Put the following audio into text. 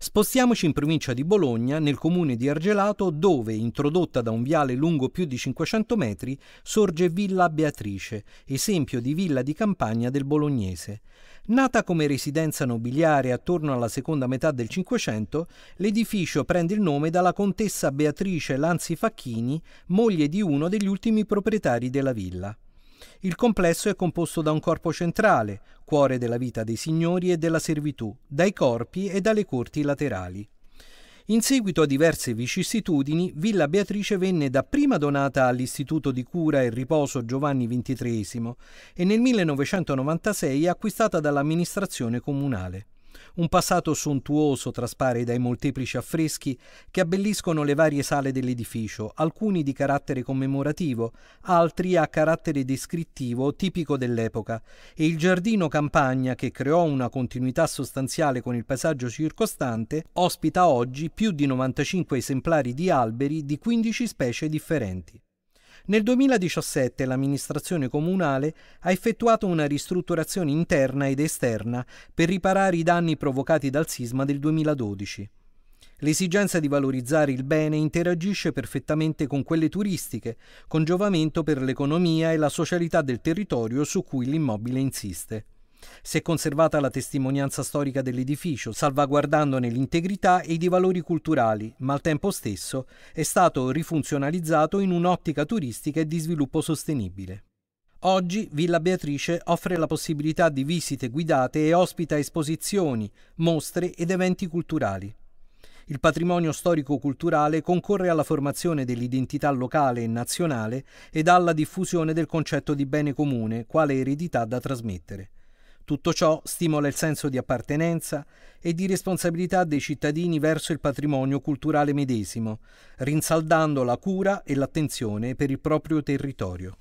Spostiamoci in provincia di Bologna, nel comune di Argelato, dove, introdotta da un viale lungo più di 500 metri, sorge Villa Beatrice, esempio di villa di campagna del bolognese. Nata come residenza nobiliare attorno alla seconda metà del Cinquecento, l'edificio prende il nome dalla contessa Beatrice Lanzi Facchini, moglie di uno degli ultimi proprietari della villa. Il complesso è composto da un corpo centrale, cuore della vita dei signori e della servitù, dai corpi e dalle corti laterali. In seguito a diverse vicissitudini, Villa Beatrice venne dapprima donata all'Istituto di Cura e Riposo Giovanni XXIII e nel 1996 acquistata dall'amministrazione comunale. Un passato sontuoso traspare dai molteplici affreschi che abbelliscono le varie sale dell'edificio, alcuni di carattere commemorativo, altri a carattere descrittivo tipico dell'epoca, e il giardino campagna che creò una continuità sostanziale con il paesaggio circostante, ospita oggi più di 95 esemplari di alberi di 15 specie differenti. Nel 2017 l'amministrazione comunale ha effettuato una ristrutturazione interna ed esterna per riparare i danni provocati dal sisma del 2012. L'esigenza di valorizzare il bene interagisce perfettamente con quelle turistiche, con giovamento per l'economia e la socialità del territorio su cui l'immobile insiste. Si è conservata la testimonianza storica dell'edificio, salvaguardandone l'integrità e i valori culturali, ma al tempo stesso è stato rifunzionalizzato in un'ottica turistica e di sviluppo sostenibile. Oggi Villa Beatrice offre la possibilità di visite guidate e ospita esposizioni, mostre ed eventi culturali. Il patrimonio storico-culturale concorre alla formazione dell'identità locale e nazionale ed alla diffusione del concetto di bene comune quale eredità da trasmettere. Tutto ciò stimola il senso di appartenenza e di responsabilità dei cittadini verso il patrimonio culturale medesimo, rinsaldando la cura e l'attenzione per il proprio territorio.